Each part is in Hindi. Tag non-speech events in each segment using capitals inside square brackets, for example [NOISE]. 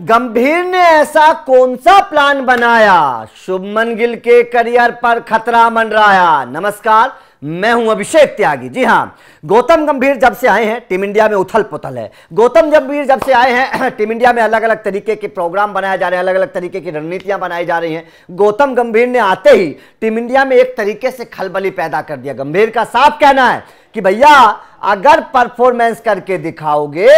गंभीर ने ऐसा कौन सा प्लान बनाया शुभमन गिल के करियर पर खतरा मंडराया नमस्कार मैं हूं अभिषेक त्यागी जी हां गौतम गंभीर जब से आए हैं टीम इंडिया में उथल पुथल है गौतम गंभीर जब से आए हैं [CLEARS THROAT] टीम इंडिया में अलग अलग तरीके के प्रोग्राम बनाए जा रहे हैं अलग अलग तरीके की रणनीतियां बनाई जा रही हैं गौतम गंभीर ने आते ही टीम इंडिया में एक तरीके से खलबली पैदा कर दिया गंभीर का साफ कहना है कि भैया अगर परफॉर्मेंस करके दिखाओगे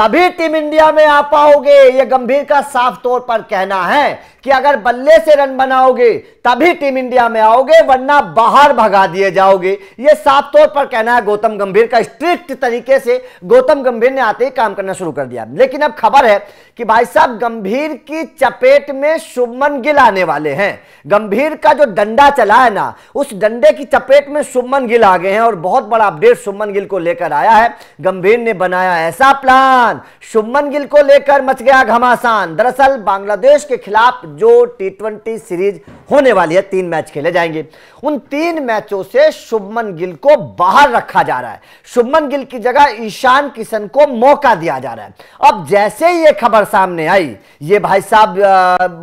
तभी टीम इंडिया में आ पाओगे यह गंभीर का साफ तौर पर कहना है कि अगर बल्ले से रन बनाओगे तभी टीम इंडिया में आओगे वरना बाहर भगा दिए जाओगे यह साफ तौर पर कहना है गौतम गंभीर का स्ट्रिक्ट तरीके से गौतम गंभीर ने आते ही काम करना शुरू कर दिया लेकिन अब खबर है कि भाई साहब गंभीर की चपेट में शुभमन गिल आने वाले हैं गंभीर का जो डंडा चला है ना उस डंडे की चपेट में शुभमन गिल आ गए हैं और बहुत बड़ा अपडेट शुभमन गिल को लेकर आया है गंभीर ने बनाया ऐसा प्लान घमासान शुभमन गिल को लेकर मच गया घमासान दरअसल बांग्लादेश के खिलाफ जो टी सीरीज होने वाली है तीन मैच खेले जाएंगे उन तीन मैचों से शुभमन गिल को बाहर रखा जा रहा है शुभमन गिल की जगह ईशान किशन को मौका दिया जा रहा है अब जैसे ही ये खबर सामने आई ये भाई साहब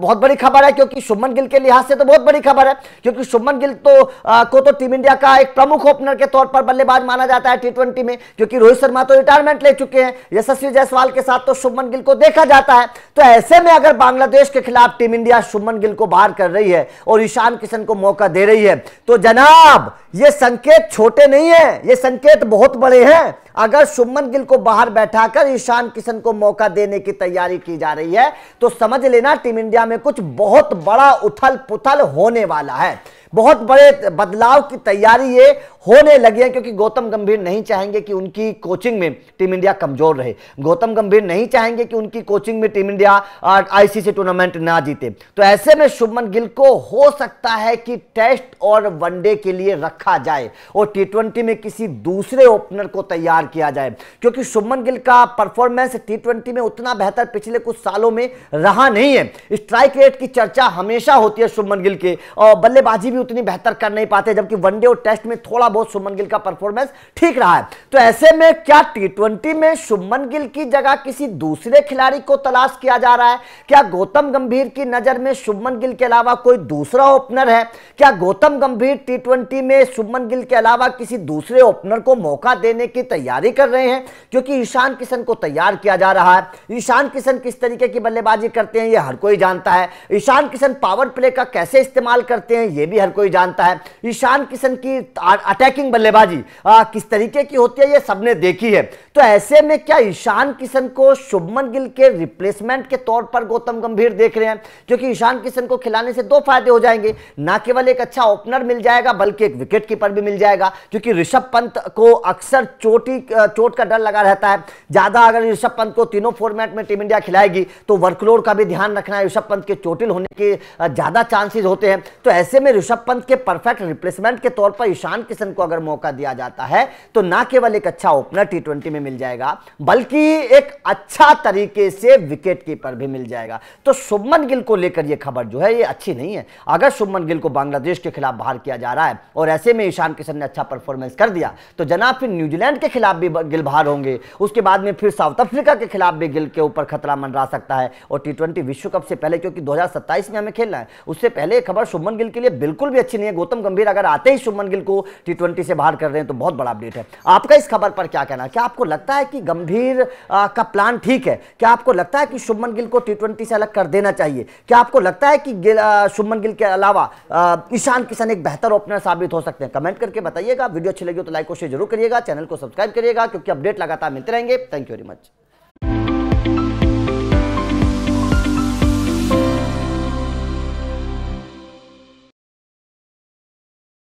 बहुत बड़ी खबर है क्योंकि शुभमन गिल के लिहाज से तो बहुत बड़ी खबर है क्योंकि शुभमन गिल तो आ, को तो टीम इंडिया का एक प्रमुख ओपनर के तौर पर बल्लेबाज माना जाता है टी में क्योंकि रोहित शर्मा तो रिटायरमेंट ले चुके हैं यशस्वी यशस्वी जायसवाल के साथ तो शुभमन गिल को देखा जाता है तो ऐसे में अगर बांग्लादेश के खिलाफ टीम इंडिया शुभमन गिल को बाहर कर रही है और ईशान किशन को मौका दे रही है तो जनाब ये संकेत छोटे नहीं है ये संकेत बहुत बड़े हैं अगर शुभमन गिल को बाहर बैठाकर ईशान किशन को मौका देने की तैयारी की जा रही है तो समझ लेना टीम इंडिया में कुछ बहुत बड़ा उथल पुथल होने वाला है बहुत बड़े बदलाव की तैयारी ये होने लगी है क्योंकि गौतम गंभीर नहीं चाहेंगे कि उनकी कोचिंग में टीम इंडिया कमजोर रहे गौतम गंभीर नहीं चाहेंगे कि उनकी कोचिंग में टीम इंडिया आईसीसी टूर्नामेंट ना जीते तो ऐसे में शुभमन गिल को हो सकता है कि टेस्ट और वनडे के लिए रखा जाए और टी में किसी दूसरे ओपनर को तैयार किया जाए क्योंकि शुभमन गिल का परफॉर्मेंस टी में उतना बेहतर पिछले कुछ सालों में रहा नहीं है स्ट्राइक रेट की चर्चा हमेशा होती है शुभमन गिल के और बल्लेबाजी भी उतनी बेहतर कर नहीं पाते जबकि वनडे और टेस्ट में थोड़ा बहुत सुमन गिल का परफॉर्मेंस ठीक रहा है तो ऐसे में क्या टी में सुमन गिल की जगह किसी दूसरे खिलाड़ी को तलाश किया जा रहा है क्या गौतम गंभीर की नजर में सुमन गिल के अलावा कोई दूसरा ओपनर है क्या गौतम गंभीर टी में सुमन गिल के अलावा किसी दूसरे ओपनर को मौका देने की तैयारी कर रहे हैं क्योंकि ईशान किशन को तैयार किया जा रहा है ईशान किशन किस तरीके की बल्लेबाजी करते हैं यह हर कोई जानता है ईशान किशन पावर प्ले का कैसे इस्तेमाल करते हैं यह भी हर कोई जानता है ईशान किशन की अटैकिंग बल्लेबाजी किस तरीके की होती है ये सबने देखी है तो ऐसे में क्या ईशान किशन को शुभमन गिल के रिप्लेसमेंट के तौर पर गौतम गंभीर देख रहे हैं क्योंकि ईशान किशन को खिलाने से दो फायदे हो जाएंगे ना केवल एक अच्छा ओपनर मिल जाएगा बल्कि एक विकेट कीपर भी मिल जाएगा क्योंकि ऋषभ पंत को अक्सर चोटी चोट का डर लगा रहता है ज़्यादा अगर ऋषभ पंत को तीनों फॉर्मेट में टीम इंडिया खिलाएगी तो वर्कलोड का भी ध्यान रखना है ऋषभ पंत के चोटिल होने के ज़्यादा चांसेस होते हैं तो ऐसे में ऋषभ ऋषभ पंत के परफेक्ट रिप्लेसमेंट के तौर पर ईशान किशन को अगर मौका दिया जाता है तो ना केवल एक अच्छा ओपनर टी ट्वेंटी में मिल जाएगा बल्कि एक अच्छा तरीके से विकेट कीपर भी मिल जाएगा तो शुभमन गिल को लेकर यह खबर जो है ये अच्छी नहीं है अगर शुभमन गिल को बांग्लादेश के खिलाफ बाहर किया जा रहा है और ऐसे में ईशान किशन ने अच्छा परफॉर्मेंस कर दिया तो जना फिर न्यूजीलैंड के खिलाफ भी गिल बाहर होंगे उसके बाद में फिर साउथ अफ्रीका के खिलाफ भी गिल के ऊपर खतरा मंडरा सकता है और टी विश्व कप से पहले क्योंकि दो में हमें खेलना है उससे पहले खबर शुभमन गिल के लिए बिल्कुल बिल्कुल भी अच्छी नहीं है गौतम गंभीर अगर आते ही शुभमन गिल को टी से बाहर कर रहे हैं तो बहुत बड़ा अपडेट है आपका इस खबर पर क्या कहना है क्या आपको लगता है कि गंभीर का प्लान ठीक है क्या आपको लगता है कि शुभमन गिल को टी से अलग कर देना चाहिए क्या आपको लगता है कि गिल शुभमन गिल के अलावा ईशान किशन एक बेहतर ओपनर साबित हो सकते हैं कमेंट करके बताइएगा वीडियो अच्छी लगी हो तो लाइक और शेयर जरूर करिएगा चैनल को सब्सक्राइब करिएगा क्योंकि अपडेट लगातार मिलते रहेंगे थैंक यू वेरी मच